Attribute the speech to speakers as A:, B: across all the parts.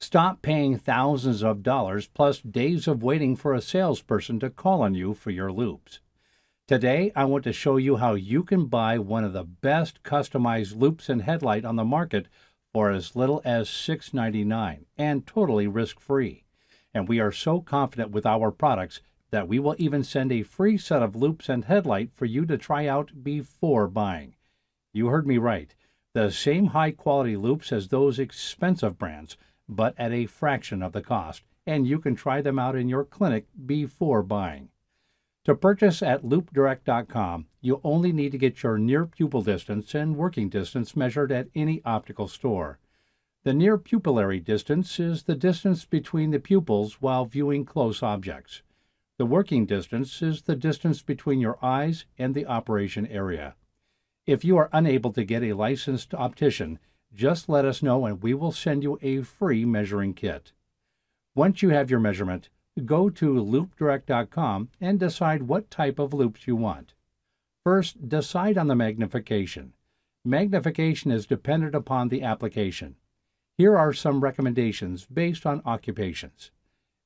A: Stop paying thousands of dollars plus days of waiting for a salesperson to call on you for your loops. Today, I want to show you how you can buy one of the best customized loops and headlight on the market for as little as $6.99 and totally risk-free. And we are so confident with our products that we will even send a free set of loops and headlight for you to try out before buying. You heard me right. The same high-quality loops as those expensive brands, but at a fraction of the cost, and you can try them out in your clinic before buying. To purchase at loopdirect.com, you only need to get your near pupil distance and working distance measured at any optical store. The near pupillary distance is the distance between the pupils while viewing close objects. The working distance is the distance between your eyes and the operation area. If you are unable to get a licensed optician, just let us know and we will send you a free measuring kit. Once you have your measurement, go to loopdirect.com and decide what type of loops you want. First, decide on the magnification. Magnification is dependent upon the application. Here are some recommendations based on occupations.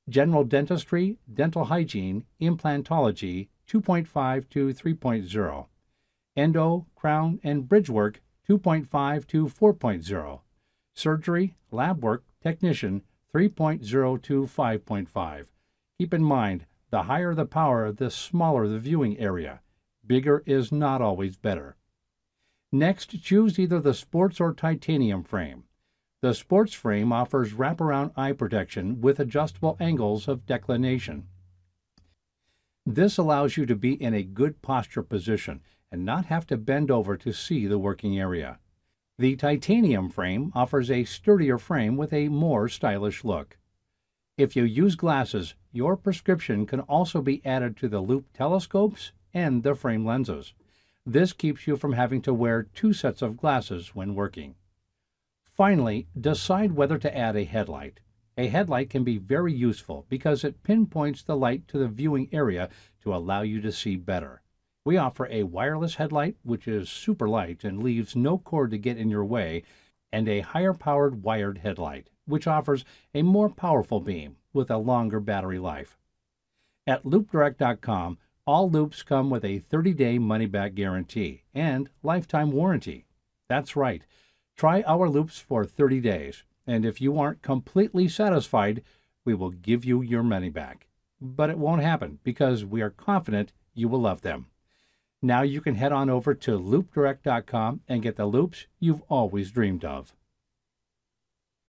A: General dentistry, dental hygiene, implantology 2.5 to 3.0. Endo, crown, and bridge work 2.5 to 4.0, surgery, lab work, technician 3.0 to 5.5. Keep in mind, the higher the power, the smaller the viewing area. Bigger is not always better. Next, choose either the sports or titanium frame. The sports frame offers wraparound eye protection with adjustable angles of declination. This allows you to be in a good posture position and not have to bend over to see the working area. The titanium frame offers a sturdier frame with a more stylish look. If you use glasses, your prescription can also be added to the loop telescopes and the frame lenses. This keeps you from having to wear two sets of glasses when working. Finally, decide whether to add a headlight. A headlight can be very useful because it pinpoints the light to the viewing area to allow you to see better. We offer a wireless headlight, which is super light and leaves no cord to get in your way, and a higher powered wired headlight, which offers a more powerful beam with a longer battery life. At loopdirect.com, all loops come with a 30 day money back guarantee and lifetime warranty. That's right. Try our loops for 30 days, and if you aren't completely satisfied, we will give you your money back. But it won't happen because we are confident you will love them. Now you can head on over to loopdirect.com and get the loops you've always dreamed of.